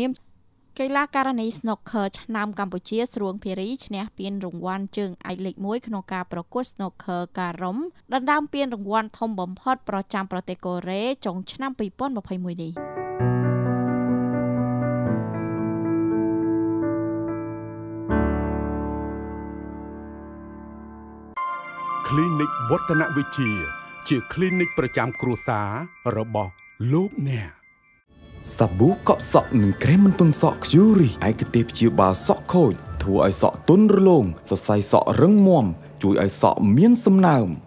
នាមកីឡាករនី Snooker ឆ្នាំកម្ពុជាស្រួងភារីឈ្នះពានរង្វាន់ជើងឯកលេខ1ក្នុងការប្រកួត Snooker ការ៉ុំដណ្ដើមពានរង្វាន់ធំបំផុតប្រចាំប្រទេសកូរ៉េចុងឆ្នាំ2021នេះគ្លីនិកវឌ្ឍនវិជ្ជាជាគ្លីនិកប្រចាំគ្រួសាររបស់លោកអ្នកសាប៊ូកក់សក់និងក្រែមមិនទន់សក់ Cure ឯកទេសព្យាបាលសក់ខូចធ្វើឲ្យសក់ទន់រលោងសរសៃសក់រឹងមាំជួយឲ្យសក់មានសំណើម។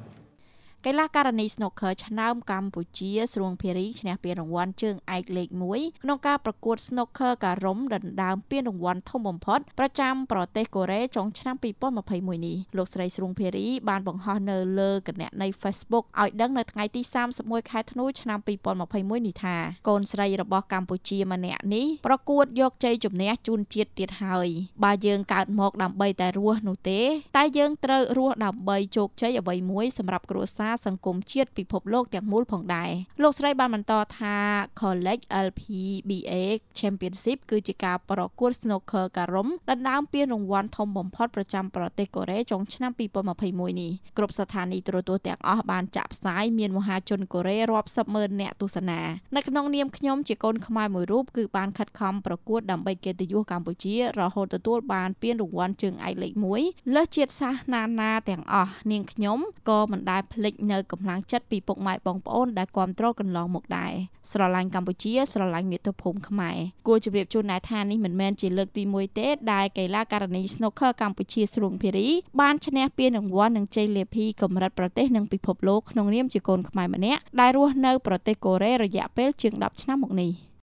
កីឡាករនី Snooker ឆ្នើមកម្ពុជា ស្រួងភារីឈ្នះពានរង្វាន់ជើងឯកលេខ1ក្នុងការប្រកួត Snooker ការ៉ុំដណ្ដើមពានរង្វាន់ធំបំផុតប្រចាំប្រទេសកូរ៉េចុងឆ្នាំ2021នេះលោកស្រីស្រួងភារីបានបង្ហោះនៅលើគណនី Facebook ឲ្យដឹងនៅថ្ងៃទី31ខែធ្នូឆ្នាំ2021នេះថាកូនស្រីរបស់កម្ពុជាម្នាក់នេះប្រកួតយកជ័យជំនះជូនជាតិទៀតហើយបើយើងកើតមកដើម្បីតែរស់នោះទេ តែយើងត្រូវរស់ដើម្បីជោគជ័យអ្វីមួយសម្រាប់គ្រួសារសង្គមជាតិពិភពលោកទាំងមូលផងដែរលោកស្រីបានបន្តថា College LPBA Championship គឺជាការប្រកួត Snooker ការ៉ុំដណ្ដើមពានរង្វាន់ធំបំផុតប្រចាំប្រទេសកូរ៉េចុងឆ្នាំ2021នេះគ្រប់ស្ថានីយទូរទស្សន៍ទាំងអស់បានចាក់ផ្សាយមានមហាជនកូរ៉េរាប់សិបម៉ឺនអ្នកទស្សនានៅក្នុងនាមខ្ញុំជាកូនខ្មែរមួយរូបគឺបានខិតខំប្រកួតដើម្បីកិត្តិយសកម្ពុជា រហូតទទួលបានពានរង្វាន់ជើងឯកលេខ1លើសជាតិសាសន៍ណានាទាំងអស់នាងខ្ញុំក៏មិនដែលភ្លេចនៅកម្លាំងចិត្តពីពុកម៉ែបងប្អូន ដែលគ្រប់គ្រងកន្លងមកដែរស្រឡាញ់កម្ពុជា ស្រឡាញ់មាតុភូមិខ្មែរគួរជម្រាបជូនដែរថានេះមិនមែនជាលើកទី1ទេ ដែលកីឡាករនី Snooker កម្ពុជា ស្រួងភារីបានឈ្នះពានរង្វាន់នឹងជ័យលាភីកម្រិតប្រទេសនិងពិភពលោកក្នុងនាមជាកូនខ្មែរម្នាក់ដែលរស់នៅប្រទេសកូរ៉េរយៈពេលជាង10ឆ្នាំមកនេះ។